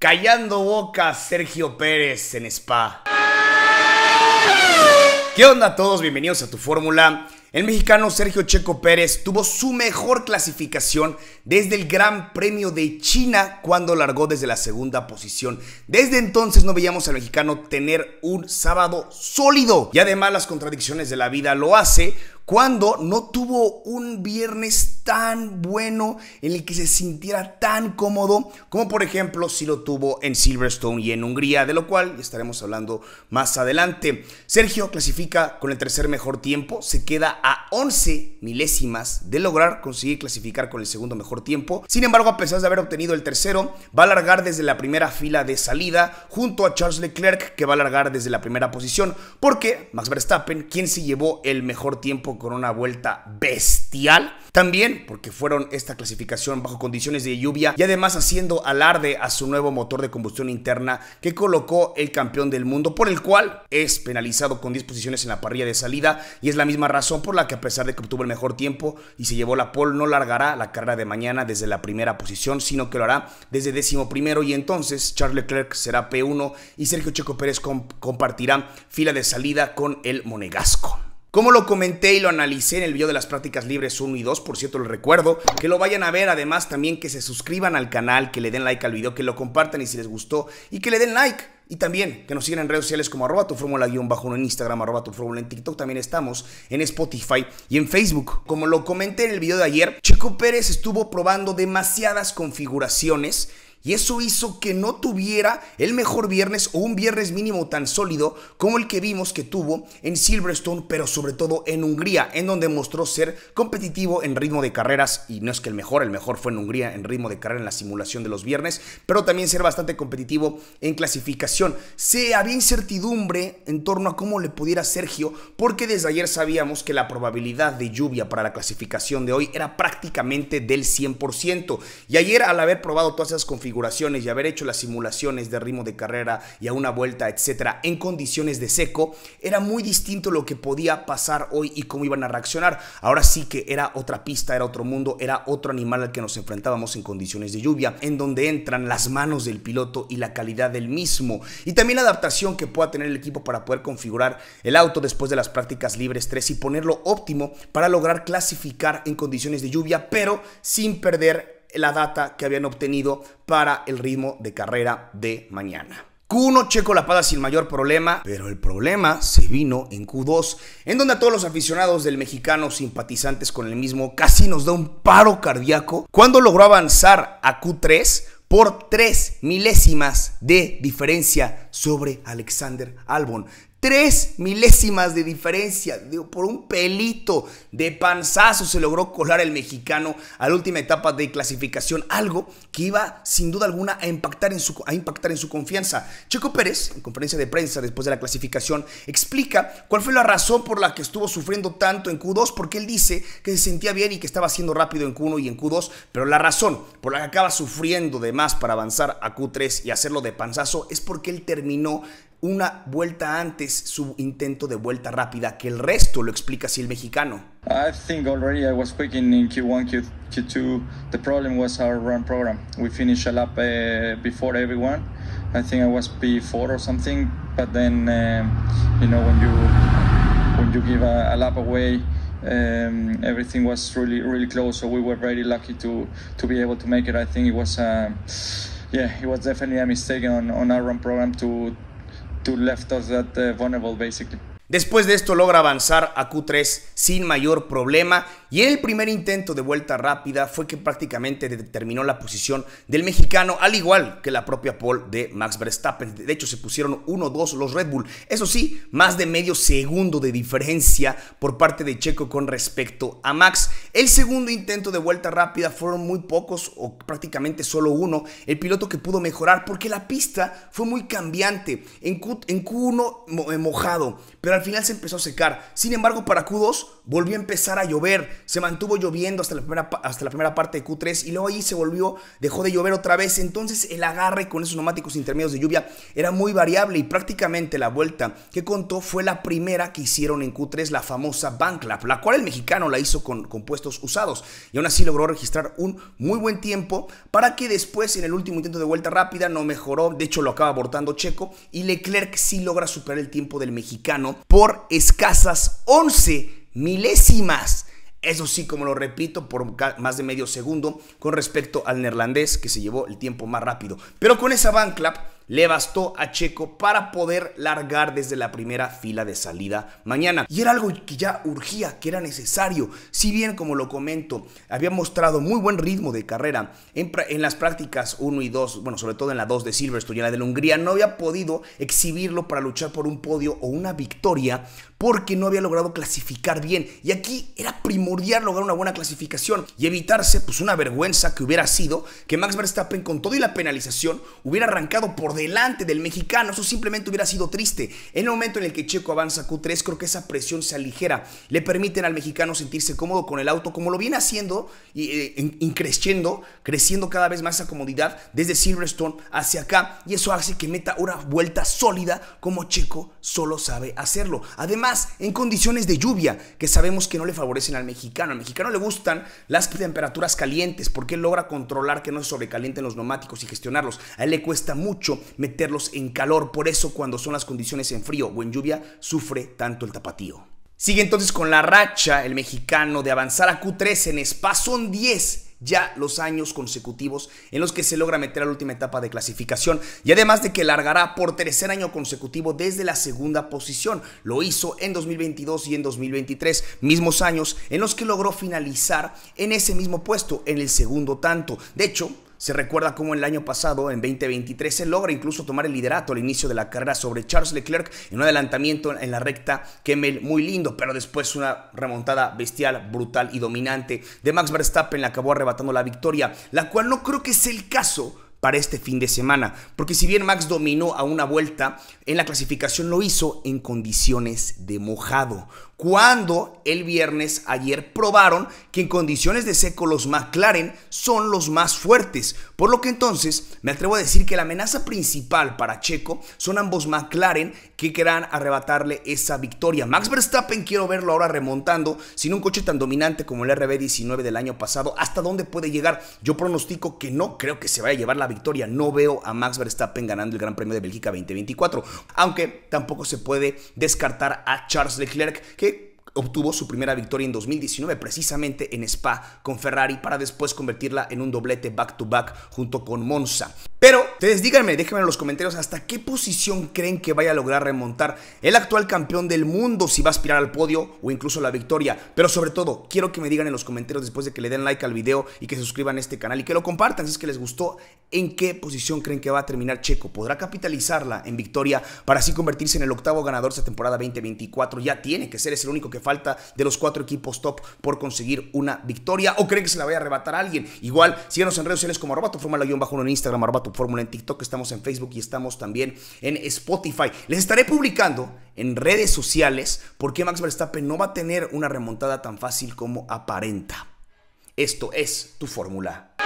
Callando boca Sergio Pérez en Spa. ¿Qué onda a todos? Bienvenidos a tu fórmula. El mexicano Sergio Checo Pérez tuvo su mejor clasificación desde el Gran Premio de China cuando largó desde la segunda posición. Desde entonces no veíamos al mexicano tener un sábado sólido y además las contradicciones de la vida lo hace cuando no tuvo un viernes tan bueno en el que se sintiera tan cómodo como por ejemplo si lo tuvo en Silverstone y en Hungría, de lo cual estaremos hablando más adelante. Sergio clasifica con el tercer mejor tiempo, se queda a 11 milésimas de lograr conseguir clasificar con el segundo mejor tiempo. Sin embargo, a pesar de haber obtenido el tercero, va a largar desde la primera fila de salida junto a Charles Leclerc que va a largar desde la primera posición porque Max Verstappen, quien se llevó el mejor tiempo con una vuelta bestial. También porque fueron esta clasificación bajo condiciones de lluvia y además haciendo alarde a su nuevo motor de combustión interna que colocó el campeón del mundo, por el cual es penalizado con 10 posiciones en la parrilla de salida y es la misma razón por la que a pesar de que obtuvo el mejor tiempo y se llevó la pole, no largará la carrera de mañana desde la primera posición, sino que lo hará desde décimo primero y entonces Charles Leclerc será P1 y Sergio Checo Pérez compartirá fila de salida con el Monegasco. Como lo comenté y lo analicé en el video de las prácticas libres 1 y 2, por cierto les recuerdo que lo vayan a ver, además también que se suscriban al canal, que le den like al video, que lo compartan y si les gustó y que le den like. Y también que nos sigan en redes sociales como arroba tu fórmula guión bajo en Instagram, arroba tu en TikTok, también estamos en Spotify y en Facebook. Como lo comenté en el video de ayer, Checo Pérez estuvo probando demasiadas configuraciones y eso hizo que no tuviera el mejor viernes o un viernes mínimo tan sólido como el que vimos que tuvo en Silverstone, pero sobre todo en Hungría, en donde mostró ser competitivo en ritmo de carreras. Y no es que el mejor, el mejor fue en Hungría en ritmo de carrera en la simulación de los viernes, pero también ser bastante competitivo en clasificación. Se había incertidumbre en torno a cómo le pudiera Sergio, porque desde ayer sabíamos que la probabilidad de lluvia para la clasificación de hoy era prácticamente del 100%. Y ayer, al haber probado todas esas configuraciones, configuraciones y haber hecho las simulaciones de ritmo de carrera y a una vuelta, etcétera, en condiciones de seco, era muy distinto lo que podía pasar hoy y cómo iban a reaccionar. Ahora sí que era otra pista, era otro mundo, era otro animal al que nos enfrentábamos en condiciones de lluvia, en donde entran las manos del piloto y la calidad del mismo. Y también la adaptación que pueda tener el equipo para poder configurar el auto después de las prácticas libres 3 y ponerlo óptimo para lograr clasificar en condiciones de lluvia, pero sin perder la data que habían obtenido para el ritmo de carrera de mañana. Q1 checo la pala sin mayor problema, pero el problema se vino en Q2, en donde a todos los aficionados del mexicano simpatizantes con el mismo casi nos da un paro cardíaco cuando logró avanzar a Q3 por tres milésimas de diferencia sobre Alexander Albon, Tres milésimas de diferencia, por un pelito de panzazo se logró colar el mexicano a la última etapa de clasificación, algo que iba sin duda alguna a impactar en su, a impactar en su confianza. Checo Pérez, en conferencia de prensa después de la clasificación, explica cuál fue la razón por la que estuvo sufriendo tanto en Q2, porque él dice que se sentía bien y que estaba haciendo rápido en Q1 y en Q2, pero la razón por la que acaba sufriendo de más para avanzar a Q3 y hacerlo de panzazo es porque él terminó una vuelta antes su intento de vuelta rápida, que el resto lo explica así el mexicano. I think already I was quick in, Q, 1 q 2 The problem was our run program. We finished a lap uh, before everyone. I think I was P4 or something, but then um, you know when you when you give a, a lap away um, everything was really really close so we were very lucky to to be able to make it i think it was uh, yeah it was definitely a mistake on, on our run program to left basically. Después de esto logra avanzar a Q3 sin mayor problema y en el primer intento de vuelta rápida fue que prácticamente determinó la posición del mexicano, al igual que la propia pole de Max Verstappen. De hecho, se pusieron 1-2 los Red Bull. Eso sí, más de medio segundo de diferencia por parte de Checo con respecto a Max. El segundo intento de vuelta rápida fueron muy pocos o prácticamente solo uno. El piloto que pudo mejorar porque la pista fue muy cambiante. En, Q, 1 eh, mojado, pero al final se empezó a secar. Sin embargo, para Q2 volvió a empezar a llover. Se mantuvo lloviendo hasta la primera, hasta la primera parte de Q3 y luego ahí se volvió, dejó de llover otra vez. Entonces el agarre con esos neumáticos intermedios de lluvia era muy variable y prácticamente la vuelta que contó fue la primera que hicieron en Q3, la famosa banklap, la cual el mexicano la hizo con puesta estos usados y aún así logró registrar un muy buen tiempo para que después en el último intento de vuelta rápida no mejoró, de hecho lo acaba abortando Checo y Leclerc sí logra superar el tiempo del mexicano por escasas 11 milésimas. Eso sí, como lo repito, por más de medio segundo con respecto al neerlandés que se llevó el tiempo más rápido. Pero con esa van le bastó a Checo para poder largar desde la primera fila de salida mañana. Y era algo que ya urgía, que era necesario. Si bien, como lo comento, había mostrado muy buen ritmo de carrera en, las prácticas 1 y 2, bueno, sobre todo en la 2 de Silverstone y en la de la Hungría, no había podido exhibirlo para luchar por un podio o una victoria porque no había logrado clasificar bien. Y aquí era primordial lograr una buena clasificación y evitarse pues una vergüenza que hubiera sido que Max Verstappen con todo y la penalización hubiera arrancado por delante del mexicano. Eso simplemente hubiera sido triste. En el momento en el que Checo avanza Q3, creo que esa presión se aligera. Le permiten al mexicano sentirse cómodo con el auto, como lo viene haciendo y eh, creciendo, creciendo cada vez más esa comodidad desde Silverstone hacia acá. Y eso hace que meta una vuelta sólida como Checo solo sabe hacerlo. Además, en condiciones de lluvia, que sabemos que no le favorecen al mexicano. Al mexicano le gustan las temperaturas calientes porque él logra controlar que no se sobrecalienten los neumáticos y gestionarlos. A él le cuesta mucho meterlos en calor. Por eso cuando son las condiciones en frío o en lluvia, sufre tanto el tapatío. Sigue entonces con la racha el mexicano de avanzar a Q3 en Spa. Son 10 ya los años consecutivos en los que se logra meter a la última etapa de clasificación y además de que largará por tercer año consecutivo desde la segunda posición. Lo hizo en 2022 y en 2023, mismos años en los que logró finalizar en ese mismo puesto, en el segundo tanto. De hecho, se recuerda cómo el año pasado, en 2023, se logra incluso tomar el liderato al inicio de la carrera sobre Charles Leclerc en un adelantamiento en la recta Kemmel muy lindo, pero después una remontada bestial, brutal y dominante de Max Verstappen le acabó arrebatando la victoria, la cual no creo que sea el caso para este fin de semana. Porque si bien Max dominó a una vuelta, en la clasificación lo hizo en condiciones de mojado. Cuando el viernes ayer probaron que en condiciones de seco los McLaren son los más fuertes. Por lo que entonces me atrevo a decir que la amenaza principal para Checo son ambos McLaren que querrán arrebatarle esa victoria. Max Verstappen quiero verlo ahora remontando sin un coche tan dominante como el RB19 del año pasado. ¿Hasta dónde puede llegar? Yo pronostico que no creo que se vaya a llevar la victoria. No veo a Max Verstappen ganando el Gran Premio de Bélgica 2024, aunque tampoco se puede descartar a Charles Leclerc, que obtuvo su primera victoria en 2019, precisamente en Spa con Ferrari, para después convertirla en un doblete back-to-back junto con Monza. Pero ustedes díganme, déjenme en los comentarios hasta qué posición creen que vaya a lograr remontar el actual campeón del mundo, si va a aspirar al podio o incluso la victoria. Pero sobre todo, quiero que me digan en los comentarios después de que le den like al video y que se suscriban a este canal y que lo compartan si es que les gustó, en qué posición creen que va a terminar Checo. ¿Podrá capitalizarla en victoria para así convertirse en el octavo ganador de esta temporada 2024? Ya tiene que ser, es el único que falta de los cuatro equipos top por conseguir una victoria. ¿O creen que se la vaya a arrebatar a alguien? Igual, síganos en redes sociales como arrobato, fórmula bajo en Instagram, ArbaTo. Fórmula en TikTok, estamos en Facebook y estamos también en Spotify. Les estaré publicando en redes sociales porque Max Verstappen no va a tener una remontada tan fácil como aparenta. Esto es tu fórmula.